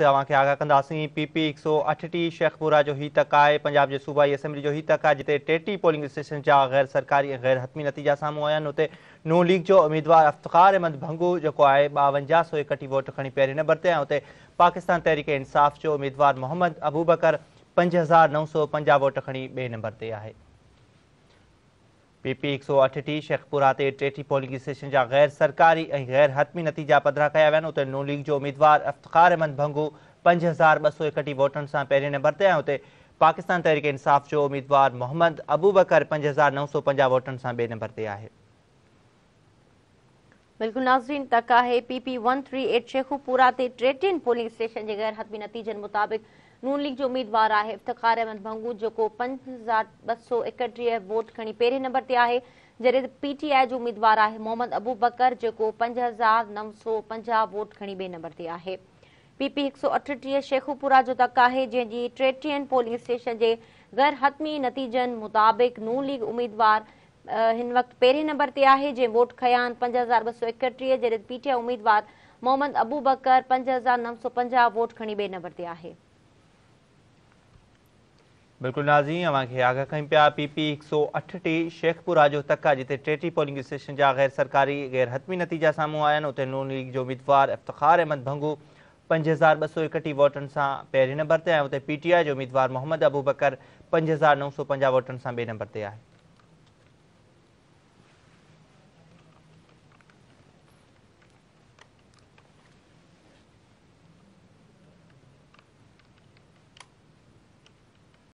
तव्हांखे आगाह कंदासीं पी पी सौ अठटी शेखपुरा जो हीउ तक है पंजाब के सूबाई असेंबली जो हीउ तक आहे जिते टेटी पोलिंग स्टेशन जहाँ ग़ैर सरकारी ऐं ग़ैर हतमी नतीजा साम्हूं आया आहिनि नू लीग जो उमेदवार अफ़्तार अहमद भंगू जो है बवंजा सौ एकटीह वोट खणी पहिरें नंबर से ऐं पाकिस्तान तहरीक इंसाफ़ जो उम्मीदवार मोहम्मद अबूबकर पंज हज़ार नौ सौ पंजा वोट खड़ी बे नंबर से है पीपी एक सौ अठटी शेखपुरा टेटी पोलिंग स्टेशन जहाँ ग़ैर सरकारी ग़ैर हतमी नतीजा पधरा क्या वन आहिनि नू लीग जो उम्मीदवार अफ़्तार अहमद भंगू पंज हज़ार ॿ सौ एकटीह से सां नंबर से ऐं पाकिस्तान तहरीक इंसाफ़ जो उम्मीदवार मोहम्मद अबू बकर पंज हज़ार नौ सौ पंजा वोटन से बे नंबर से है બિલકુલ નાઝરીન તકાહે one three eight Shekhupura Shekhupura તે पोलिंग स्टेशन के गैर हतमी નતીજनि मुताबिक़ नून लीग जो उम्मीदवार है इफ़्तार अहमद भंगू को पंज हज़ार ब सौ एकटीह वोट खड़ी पेरे नंबर ते आहे जॾहिं पीटीआई जो उम्मीदवार है मोहम्मद अबू बकर को पंज हज़ार नौ सौ पंजा वोट खड़ी बे नंबर से आहे पीपी एक सौ अठटी शेखुपुरा जो तक है जैसे टेटीहनि पोलिंग स्टेशन के गैर हतमी नतीजन मुताबिक़ नून लीग उम्मीदवार टेटी पोलिंग स्टेशन हतमी नतीजा साम्हूं आया आहिनि उमेदवार इफ़्तार अहमद भंगू पंज हज़ार ॿ सौ एकटीह जो उमेदवार मोहम्मद अबू बकर पंज हज़ार नव सौ पंजाह वोटनि ते आहे